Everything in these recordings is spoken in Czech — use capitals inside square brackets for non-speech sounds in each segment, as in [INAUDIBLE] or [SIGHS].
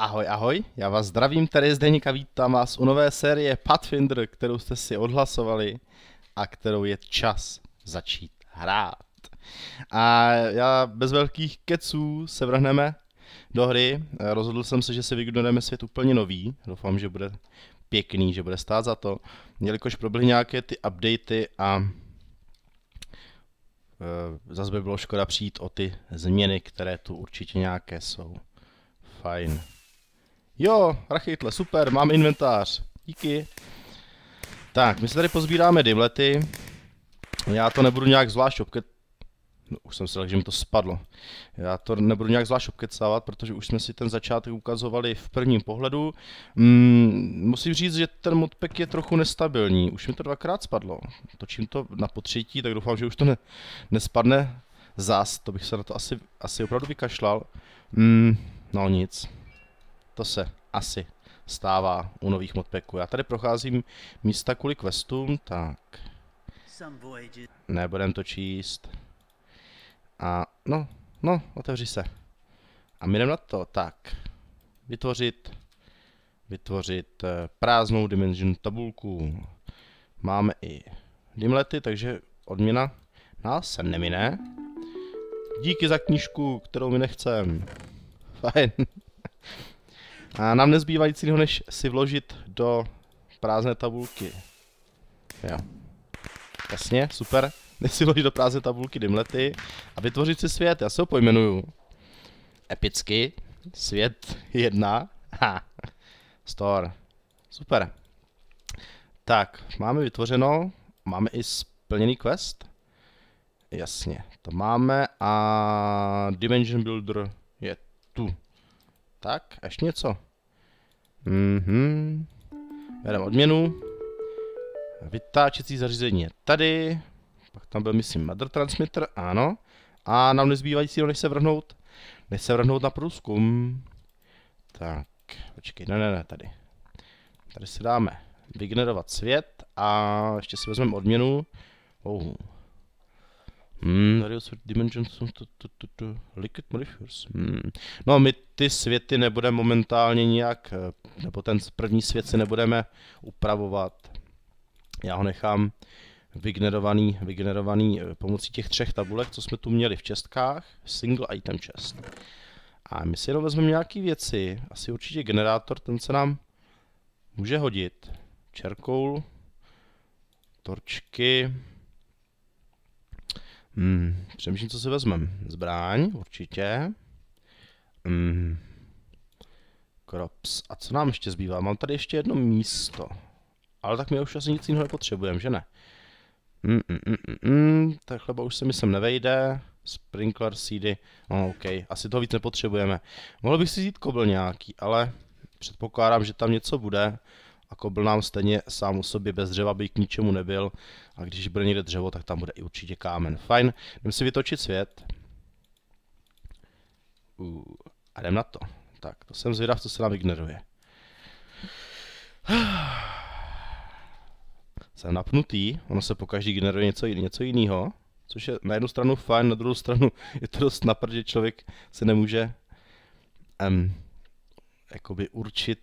Ahoj, ahoj, já vás zdravím, tady je Zdeník a vítám vás u nové série Pathfinder, kterou jste si odhlasovali a kterou je čas začít hrát. A já bez velkých keců se vrhneme do hry. Rozhodl jsem se, že si vygnodeme svět úplně nový. Doufám, že bude pěkný, že bude stát za to. Jelikož proběhly nějaké ty updaty a e, zase by bylo škoda přijít o ty změny, které tu určitě nějaké jsou. Fajn. Jo, rachytle, super, mám inventář. Díky. Tak, my se tady pozbíráme dimlety. Já to nebudu nějak zvlášť obket... No, už jsem si řekl, že mi to spadlo. Já to nebudu nějak zvlášť obkecávat, protože už jsme si ten začátek ukazovali v prvním pohledu. Mm, musím říct, že ten modpack je trochu nestabilní. Už mi to dvakrát spadlo. Točím to na potřetí, tak doufám, že už to ne, nespadne zás. To bych se na to asi, asi opravdu vykašlal. Mm, no nic. To se asi stává u nových modpacků. Já tady procházím místa kvůli questům, tak... Nebudem to číst. A no, no, otevři se. A my jdeme na to, tak. Vytvořit, vytvořit eh, prázdnou dimension tabulku. Máme i dimlety, takže odměna nás se nemine. Díky za knížku, kterou mi nechcem. [LAUGHS] Fajn. A nám nezbývá nic jiného, než si vložit do prázdné tabulky. Jo. Jasně, super. Než si vložit do prázdné tabulky dimlety a vytvořit si svět. Já se ho pojmenuju. Epicky. Svět 1. Ha. Store. Super. Tak, máme vytvořeno. Máme i splněný quest. Jasně, to máme a Dimension Builder tak, ještě něco. Mhm. Vedem odměnu. Vytáčecí zařízení je tady. Pak tam byl, myslím, mother transmitter, ano. A nám nezbývají síl, než se vrhnout, než se vrhnout na průzkum. Tak, počkej, ne, ne, ne, tady. Tady si dáme vygenerovat svět a ještě si vezmeme odměnu. Oh, Hmm, Various Dimensions to, to, to, to, Liquid Morphers. Hmm. No my ty světy nebudeme momentálně nijak, eh, nebo ten první svět si nebudeme upravovat. Já ho nechám vygenerovaný, vygenerovaný eh, pomocí těch třech tabulek, co jsme tu měli v čestkách. Single item chest. A my si jenom vezmeme nějaké věci. Asi určitě generátor, ten se nám může hodit. Čerkoul, torčky, Hmm, přemýšlím, co si vezmem. Zbraň, určitě. Hmm. Krops. A co nám ještě zbývá? Mám tady ještě jedno místo. Ale tak my už asi nic jiného nepotřebujeme, že ne? Mm, mm, mm, hmm, mm. Ta chleba už se mi sem nevejde. Sprinkler seedy. No, OK, asi toho víc nepotřebujeme. Mohl bych si vzít kobl nějaký, ale předpokládám, že tam něco bude a kobl nám stejně sám o sobě bez dřeva by k ničemu nebyl a když bude někde dřevo, tak tam bude i určitě kámen. Fajn, jdem si vytočit svět. Uh, a jdem na to. Tak, to jsem zvědav, co se nám ignoruje. [SIGHS] Jsem napnutý, ono se každý generuje něco, něco jiného, což je na jednu stranu fajn, na druhou stranu [LAUGHS] je to dost napr, že člověk se nemůže um, jakoby určit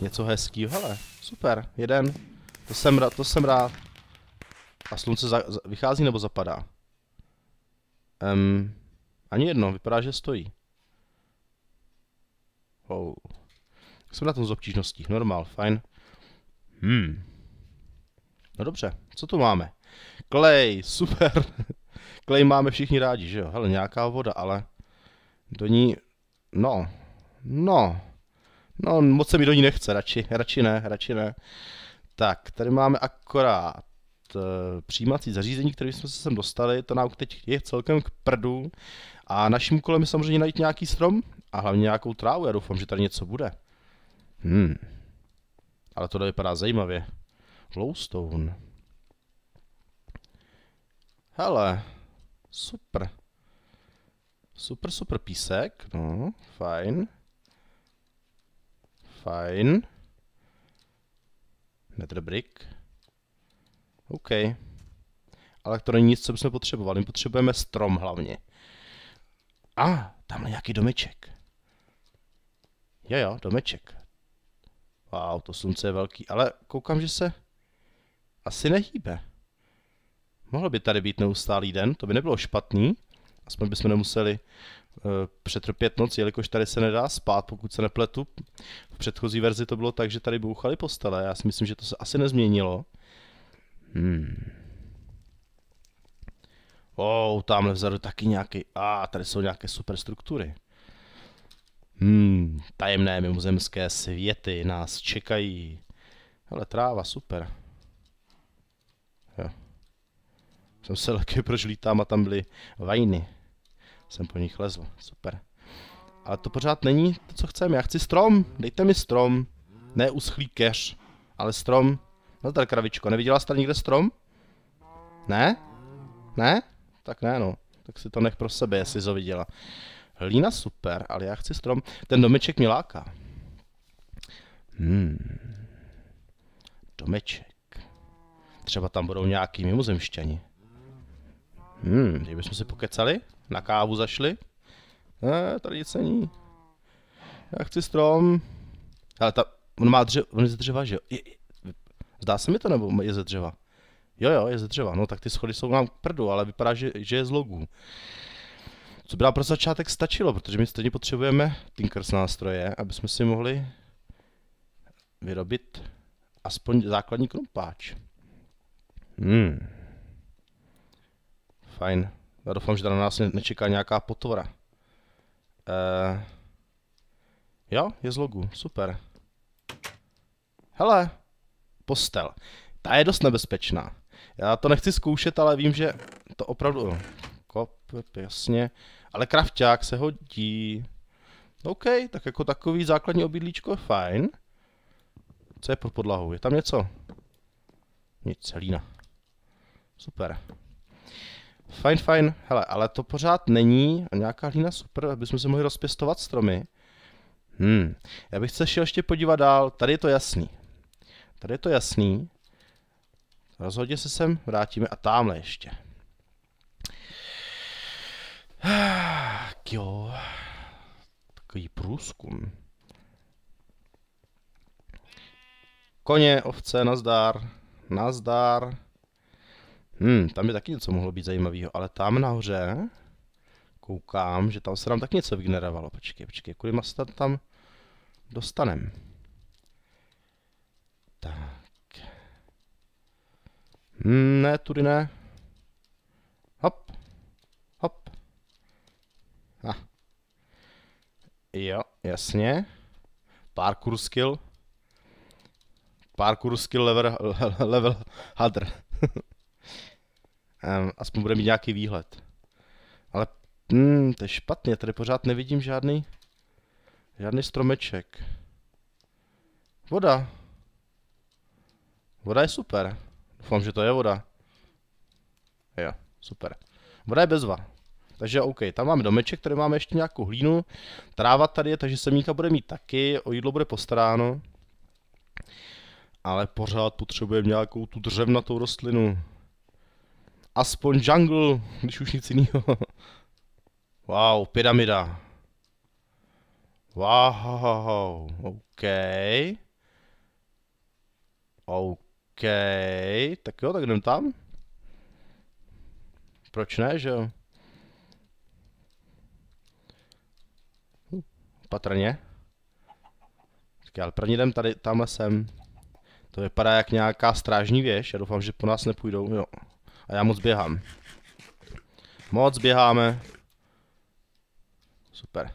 něco hezkýho. Hele, super, jeden. To jsem rád, to jsem rád. A slunce za, za, vychází nebo zapadá? Um, ani jedno, vypadá, že stojí. Oh. Jsem na tom z obtížností, normál, fajn. Hmm. No dobře, co tu máme? Clay, super. Clay [LAUGHS] máme všichni rádi, že jo? Hele, nějaká voda, ale do ní... No, no, No, moc se mi do ní nechce, radši, radši ne, radši ne. Tak, tady máme akorát uh, přijímací zařízení, které jsme se sem dostali, to nám teď je celkem k prdu. A naším úkolem je samozřejmě najít nějaký strom a hlavně nějakou trávu, já doufám, že tady něco bude. Hmm. Ale tohle vypadá zajímavě. Glowstone. Hele, super. Super, super písek, no, fajn. Fajn. Nether brick. OK. Ale to není nic, co bychom potřebovali. My potřebujeme strom hlavně. A, ah, tamhle nějaký domeček. Jo, jo, domeček. Wow, to slunce je velký, ale koukám, že se asi nehýbe. Mohl by tady být neustálý den, to by nebylo špatný. Aspoň bychom nemuseli Eh, přetrpět noc, jelikož tady se nedá spát, pokud se nepletu. V předchozí verzi to bylo tak, že tady bouchali postele. Já si myslím, že to se asi nezměnilo. Hmm. Oh, tamhle vzadu taky nějaký. A ah, tady jsou nějaké superstruktury. Hmm, tajemné mimozemské světy nás čekají. Ale tráva, super. Jo. Jsem se lekl, proč lítám a tam byly vajny jsem po nich lezl, super. Ale to pořád není to, co chceme, já chci strom, dejte mi strom. Ne uschlý keř, ale strom. No tady kravičko, neviděla jsi tady někde strom? Ne? Ne? Tak ne no, tak si to nech pro sebe, jestli to viděla. Hlína super, ale já chci strom. Ten domeček mi láká. Hmm. Domeček. Třeba tam budou nějaký mimozemšťani. Hmm, kdybychom si pokecali? na kávu zašli. Ne, tady nic není. Já chci strom. Ale ta, on má dře, on je ze dřeva, že jo? Je, je, zdá se mi to, nebo je ze dřeva? Jo, jo, je ze dřeva. No tak ty schody jsou nám prdu, ale vypadá, že, že je z logů. Co by nám pro začátek stačilo, protože my stejně potřebujeme Tinkers nástroje, aby jsme si mohli vyrobit aspoň základní krumpáč. Hmm. Fajn. Já doufám, že na nás nečeká nějaká potvora. Uh, jo, je z logu, super. Hele, postel. Ta je dost nebezpečná. Já to nechci zkoušet, ale vím, že to opravdu... Kop, jasně. Ale krafťák se hodí. OK, tak jako takový základní obydlíčko je fajn. Co je pod podlahou? Je tam něco? Nic, lína. Super. Fajn, fajn, hele, ale to pořád není nějaká hlína super, abychom se mohli rozpěstovat stromy. Hmm, já bych se šel ještě podívat dál, tady je to jasný. Tady je to jasný. Rozhodně se sem vrátíme a tamhle ještě. [SIGHS] Jo, takový průzkum. Koně, ovce, nazdar, nazdar. Hmm, tam by taky něco mohlo být zajímavého, ale tam nahoře koukám, že tam se nám tak něco vygenerovalo. Počkej, počkej, kudy se tam, tam dostanem. Tak. Hmm, ne, tudy ne. Hop. Hop. Ha. Ah. Jo, jasně. Parkour skill. Parkour skill level, [LAUGHS] level hadr. [LAUGHS] Um, aspoň bude mít nějaký výhled. Ale hmm, to je špatně, tady pořád nevidím žádný, žádný stromeček. Voda. Voda je super. Doufám, že to je voda. Jo, super. Voda je bezva. Takže OK, tam máme domeček, tady máme ještě nějakou hlínu. Tráva tady je, takže semínka bude mít taky, o jídlo bude postaráno. Ale pořád potřebujeme nějakou tu dřevnatou rostlinu. Aspoň jungle, když už nic jiného. [LAUGHS] wow, pyramida. Wow, OK. OK, tak jo, tak jdem tam. Proč ne, že jo? Patrně. Tak já první jdem tady, tamhle sem. To vypadá jak nějaká strážní věž, já doufám, že po nás nepůjdou, jo. A já moc běhám. Moc běháme. Super.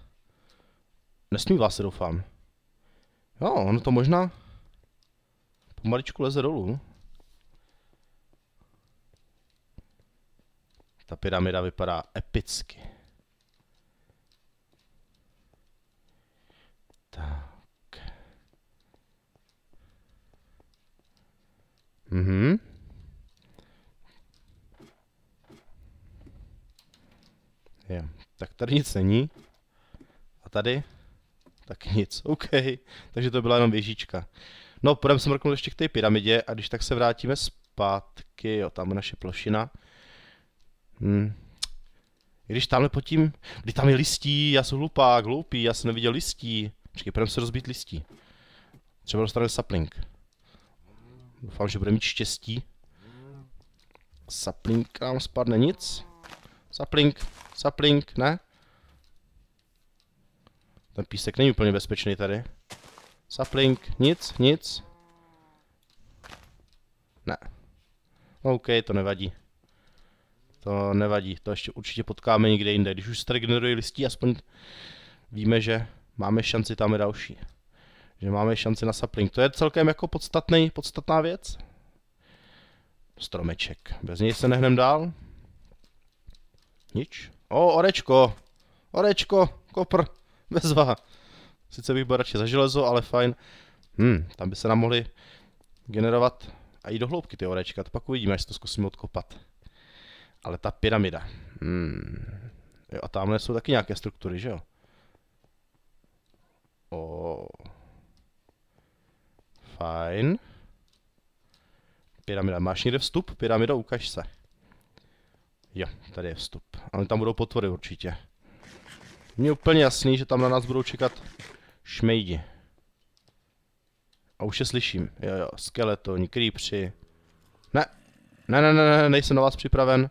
Nesmí vás doufám. Jo, ono to možná pomaličku leze dolů. Ta pyramida vypadá epicky. Tak. Mhm. tak tady nic není. A tady tak nic. [LAUGHS] OK, takže to byla jenom věžička. No, půjdeme se mrknout ještě k té pyramidě a když tak se vrátíme zpátky, jo, tam je naše plošina. Hm. Když tamhle potím, kdy tam je listí, já jsem hlupák, hloupý, já jsem neviděl listí. Počkej, půjdeme se rozbít listí. Třeba dostaneme sapling. Doufám, že bude mít štěstí. Sapling nám spadne nic. Sapling, sapling, ne? Ten písek není úplně bezpečný tady. Sapling, nic, nic. Ne. OK, to nevadí. To nevadí, to ještě určitě potkáme někde jinde. Když už se tady listí, aspoň víme, že máme šanci tam je další. Že máme šanci na sapling. To je celkem jako podstatný, podstatná věc. Stromeček. Bez něj se nehnem dál. Nič? O, orečko. Orečko, kopr, [LAUGHS] bezva. Sice bych byl radši za železo, ale fajn. Hm, tam by se nám mohli generovat a i do hloubky ty orečka, to pak uvidíme, až to zkusíme odkopat. Ale ta pyramida. Hmm. Jo, a tamhle jsou taky nějaké struktury, že jo? O. Fajn. Pyramida. Máš někde vstup? Pyramida, ukaž se. Jo, tady je vstup. Ale tam budou potvory určitě. Mně je úplně jasný, že tam na nás budou čekat šmejdi. A už je slyším. Jo, jo, skeletoni, creepři. Ne. ne, ne, ne, ne, nejsem na vás připraven.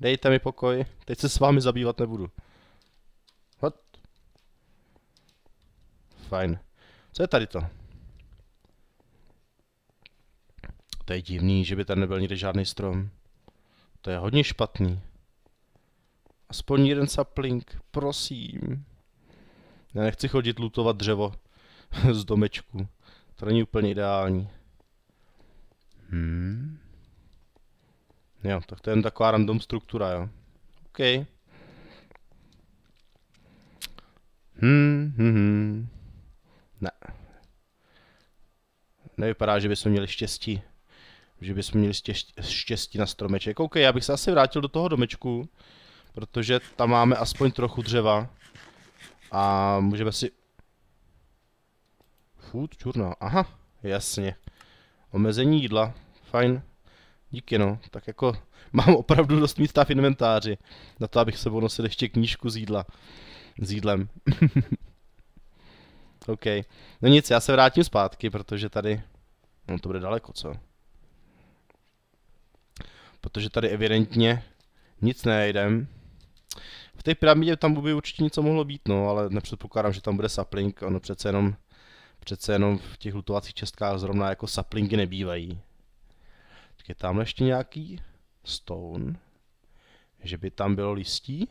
Dejte mi pokoj, teď se s vámi zabývat nebudu. What? Fajn. Co je tady to? To je divný, že by tady nebyl nikde žádný strom. To je hodně špatný. Aspoň jeden sapling, prosím. Já nechci chodit lutovat dřevo [LAUGHS] z domečku. To není úplně ideální. Hmm. Jo, tak to je jen taková random struktura, jo. OK. Hmm, hmm, hmm. Ne. Nevypadá, že by měli štěstí že bychom měli štěstí na stromeček. OK, já bych se asi vrátil do toho domečku, protože tam máme aspoň trochu dřeva. A můžeme si... Food čurna, aha, jasně. Omezení jídla, fajn. Díky no, tak jako [LAUGHS] mám opravdu dost místa v inventáři. Na to, abych se nosil ještě knížku z jídla. S jídlem. [LAUGHS] OK. No nic, já se vrátím zpátky, protože tady... No to bude daleko, co? protože tady evidentně nic nejdem. V té pyramidě tam by určitě něco mohlo být, no, ale nepředpokládám, že tam bude sapling, ono přece jenom, přece jenom v těch lutovacích čestkách zrovna jako saplingy nebývají. Tak je tam ještě nějaký stone, že by tam bylo listí?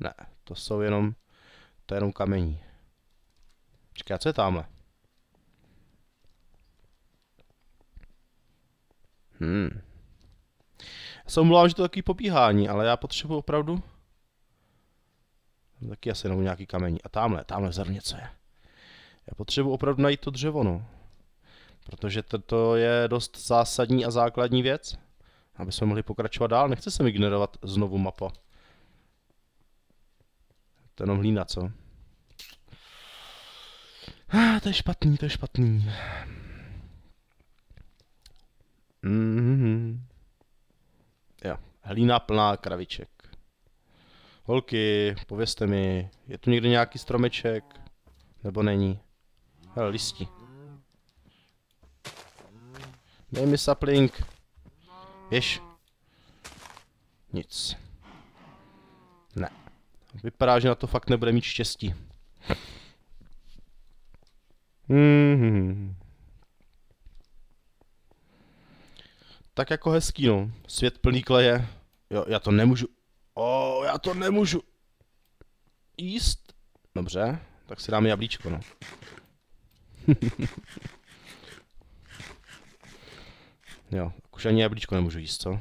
Ne, to jsou jenom, to je jenom kamení. Počkej, co je tamhle? Hmm se omlouvám, že to je takový popíhání, ale já potřebuji opravdu... Taky asi jenom nějaký kamení. A tamhle, tamhle je. Já potřebuji opravdu najít to dřevo, no. Protože to je dost zásadní a základní věc. Aby jsme mohli pokračovat dál. Nechce se mi generovat znovu mapa. To jenom hlína, co? Ah, to je špatný, to je špatný. Mm-hmm. Hlína plná kraviček. Holky, povězte mi, je tu někde nějaký stromeček? Nebo není? Hele, listí. Dej mi sapling. Běž. Nic. Ne. Vypadá, že na to fakt nebude mít štěstí. Hmm. Tak jako hezký no, svět plný kleje, Jo, já to nemůžu. O, já to nemůžu jíst. Dobře, tak si dáme jablíčko, no. [LAUGHS] jo, už ani jablíčko nemůžu jíst, co?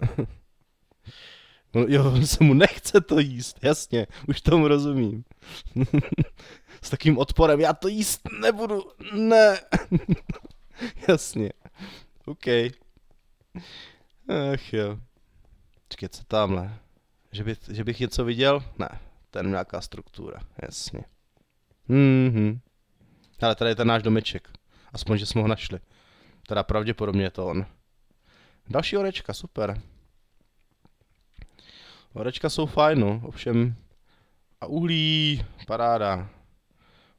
[LAUGHS] no, jo, se mu nechce to jíst, jasně, už tomu rozumím. [LAUGHS] S takým odporem, já to jíst nebudu, ne. jasně, okej. Okay. Ach jo. Čekaj, co tamhle? Že, by, že bych něco viděl? Ne, to je nějaká struktura, jasně. Mhm. Ale tady je ten náš domeček. Aspoň, že jsme ho našli. Teda pravděpodobně je to on. Další orečka, super. Orečka jsou fajn, no, ovšem. A uhlí, paráda.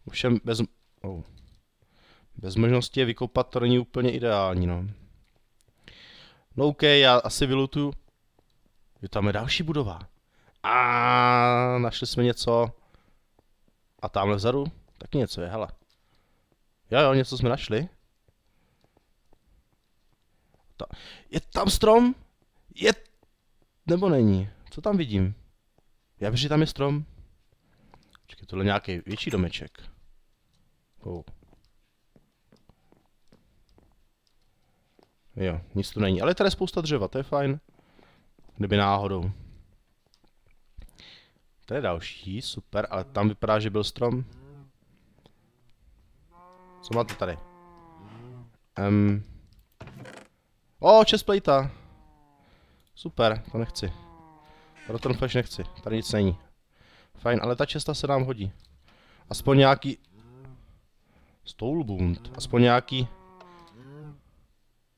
Ovšem bez, oh. bez možnosti je vykopat to není úplně ideální, no. No OK, já asi vylutu. Jo, tam je další budova. A našli jsme něco. A tamhle vzadu taky něco je, hele. Jo, jo, něco jsme našli. Ta, je tam strom? Je... Nebo není? Co tam vidím? Já věřím, že tam je strom. Počkej, tohle je nějaký větší domeček. Oh. Jo, nic tu není. Ale tady je spousta dřeva, to je fajn. Kdyby náhodou. Tady je další, super, ale tam vypadá, že byl strom. Co máte tady? Um. O, chest Super, to nechci. Rotten flash nechci, tady nic není. Fajn, ale ta česta se nám hodí. Aspoň nějaký... Stoulbund, aspoň nějaký...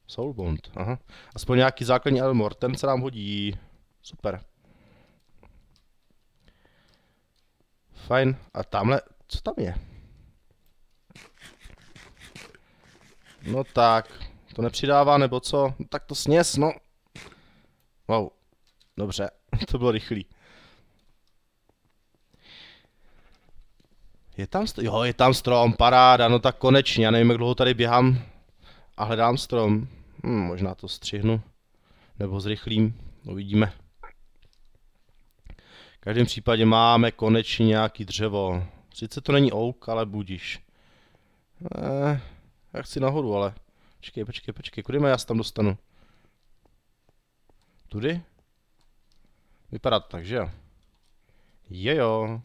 Soulbound, aha. Aspoň nějaký základní Elmor, ten se nám hodí. Super. Fajn, a tamhle, co tam je? No tak, to nepřidává nebo co? No tak to sněz, no. Wow, dobře, [LAUGHS] to bylo rychlý. Je tam, jo, je tam strom, paráda, no tak konečně, já nevím, jak dlouho tady běhám a hledám strom. Hmm, možná to střihnu. Nebo zrychlím. Uvidíme. V každém případě máme konečně nějaký dřevo. Sice to není ouk, ale budíš. Eh, já chci nahoru, ale... Počkej, počkej, počkej, kudy má já se tam dostanu? Tudy? Vypadá to tak, že jo? Jejo.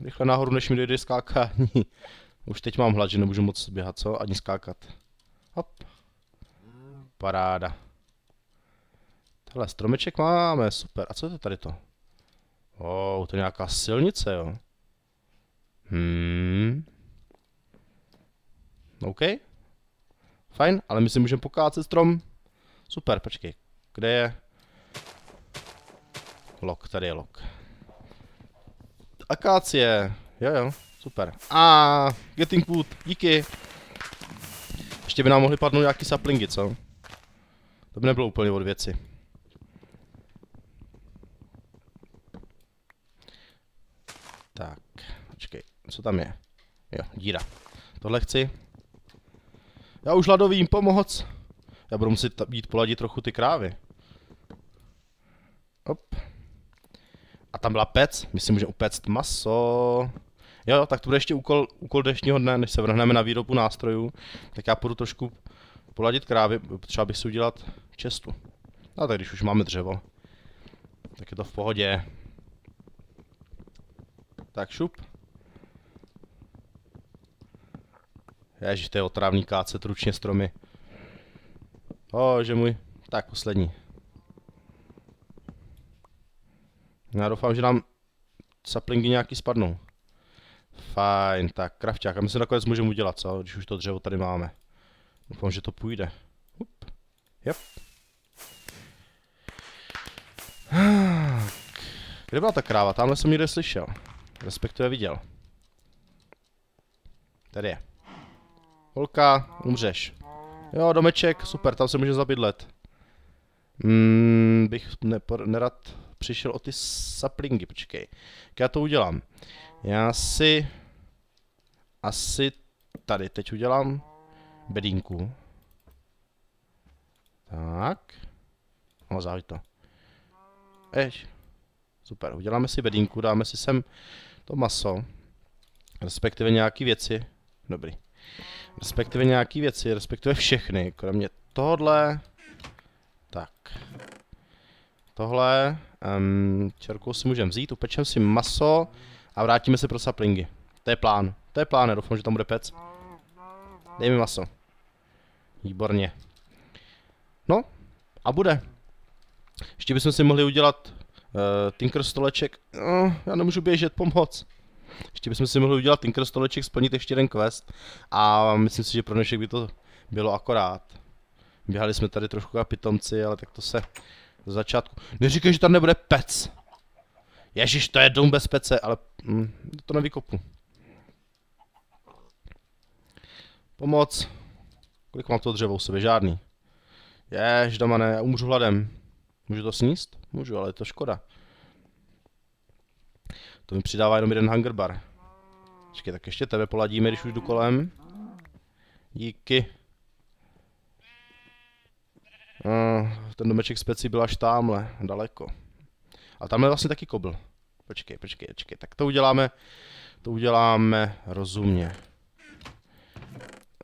Rychle nahoru, než mi dojde skákání. Už teď mám hlad, že nemůžu moc běhat, co? Ani skákat. Hop. Paráda. Tohle stromeček máme, super. A co je to tady to? Oh, to je nějaká silnice, jo. Hmm. OK. Fajn, ale my si můžeme pokácet strom. Super, počkej. Kde je? Lok, tady je lok. Akácie. Jo, jo. Super. A getting wood, díky. Ještě by nám mohly padnout nějaký saplingy, co? To by nebylo úplně od věci. Tak, počkej, co tam je? Jo, díra. Tohle chci. Já už ladovým pomoc. Já budu muset jít poladit trochu ty krávy. Op. A tam byla pec. Myslím, že upect maso. Jo, tak to bude ještě úkol, úkol dnešního dne, než se vrhneme na výrobu nástrojů, tak já půjdu trošku poladit krávy, třeba bych si udělat čestu. No, tak když už máme dřevo, tak je to v pohodě. Tak šup. Ježiš, to je otrávný káce, tručně stromy. O, že můj. Tak, poslední. Já doufám, že nám saplingy nějaký spadnou. Fajn, tak krafťák. A my si nakonec můžeme udělat, co? Když už to dřevo tady máme. Doufám, že to půjde. Up. Yep. Kde byla ta kráva? Tamhle jsem někde slyšel. Respektive viděl. Tady je. Holka, umřeš. Jo, domeček, super, tam se může zabydlet. Mm, bych nepor, nerad přišel o ty saplingy, počkej. Jak já to udělám? Já si asi tady teď udělám bedínku. Tak. No, závět to. Ej, Super, uděláme si bedínku, dáme si sem to maso. Respektive nějaký věci. Dobrý. Respektive nějaký věci, respektive všechny, kromě tohle. Tak. Tohle. Um, čerkou si můžeme vzít, upečem si maso a vrátíme se pro saplingy. To je plán. To je plán, doufám, že tam bude pec. Dej mi maso. Výborně. No, a bude. Ještě bychom si mohli udělat uh, Tinker stoleček. No, já nemůžu běžet, pomoc. Ještě bychom si mohli udělat Tinker stoleček, splnit ještě jeden quest. A myslím si, že pro dnešek by to bylo akorát. Běhali jsme tady trošku a pitomci, ale tak to se do začátku. Neříkej, že tam nebude pec. Ježíš, to je dům bez pece, ale hm, to nevykopu. Pomoc. Kolik mám toho dřeva u sebe? Žádný. Jež, doma ne, já umřu hladem. Můžu to sníst? Můžu, ale je to škoda. To mi přidává jenom jeden hunger bar. Ačkej, tak ještě tebe poladíme, když už jdu kolem. Díky. Uh, ten domeček speci byl až tamhle, daleko. A tam je vlastně taky kobl. Počkej, počkej, počkej. Tak to uděláme, to uděláme rozumně.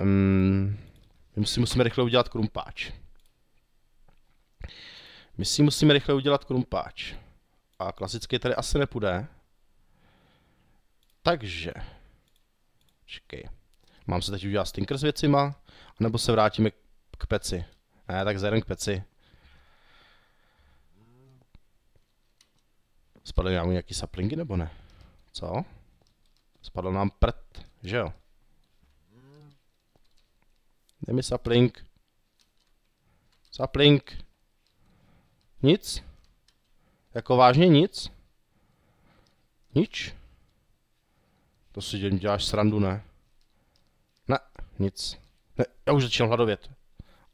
Um, my si musíme rychle udělat krumpáč. My si musíme rychle udělat krumpáč. A klasicky tady asi nepůjde. Takže. Počkej. Mám se teď udělat stinker s věcima? Nebo se vrátíme k peci? Ne, tak zajedem k peci. Spadly nám nějaký saplingy nebo ne? Co? Spadl nám prd, že jo? Dej mi sapling. Sapling. Nic? Jako vážně nic? Nič? To si dělám, děláš srandu, ne? Ne, nic. Ne, já už začínám hladovět.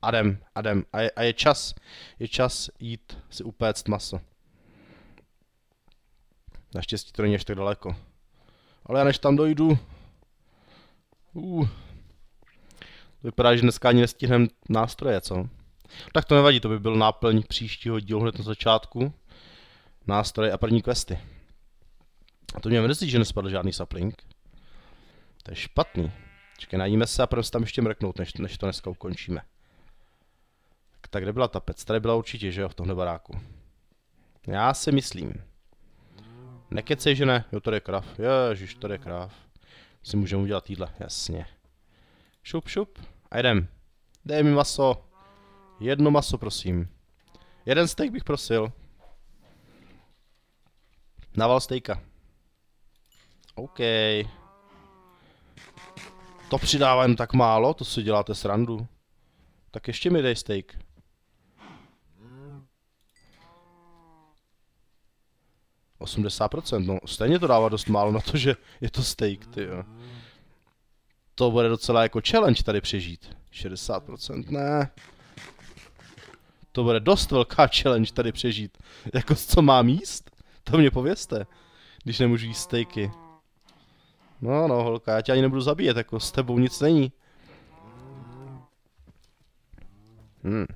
Adem, Adem, a je, a je čas, je čas jít si upéct maso. Naštěstí to není ještě daleko. Ale já než tam dojdu... Uh, vypadá, že dneska ani nestihnem nástroje, co? Tak to nevadí, to by byl náplň příštího dílu hned na začátku. Nástroje a první questy. A to mě mrzí, že nespadl žádný sapling. To je špatný. Čekaj, najíme se a půjdeme tam ještě mrknout, než, než to dneska ukončíme. Tak, tak kde byla ta pec? Tady byla určitě, že jo, v tomhle baráku. Já si myslím. Nekecej, že ne. Jo, tady je krav. Ježiš, tady je krav. Si můžeme udělat jídle, jasně. Šup, šup. A jdem. Dej mi maso. Jedno maso, prosím. Jeden steak bych prosil. Naval stejka. OK. To přidávám tak málo, to si děláte srandu. Tak ještě mi dej steak. 80%, no stejně to dává dost málo na to, že je to steak, ty jo. To bude docela jako challenge tady přežít. 60% ne. To bude dost velká challenge tady přežít. Jako co mám jíst? To mě povězte. Když nemůžu jíst steaky. No no holka, já tě ani nebudu zabíjet, jako s tebou nic není. Hmm.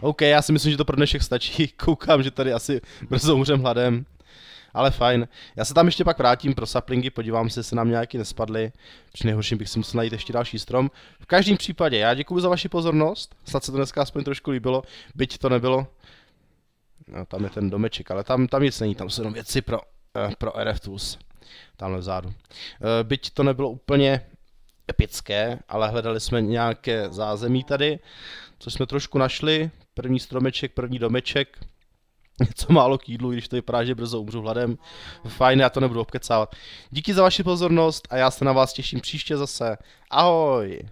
OK, já si myslím, že to pro dnešek stačí. [LAUGHS] Koukám, že tady asi brzo umřem hladem. Ale fajn. Já se tam ještě pak vrátím pro saplingy, podívám se, jestli nám nějaký nespadly. Při nejhorším bych si musel najít ještě další strom. V každém případě, já děkuji za vaši pozornost. Snad se to dneska aspoň trošku líbilo, byť to nebylo. No, tam je ten domeček, ale tam, tam nic není, tam jsou jenom věci pro, eh, pro RF Tools. Tamhle vzadu. Eh, byť to nebylo úplně epické, ale hledali jsme nějaké zázemí tady. Co jsme trošku našli. První stromeček, první domeček, něco [LAUGHS] málo k jídlu, když to vypadá, že brzo umřu hladem. Fajn, já to nebudu obkecávat. Díky za vaši pozornost a já se na vás těším příště zase. Ahoj!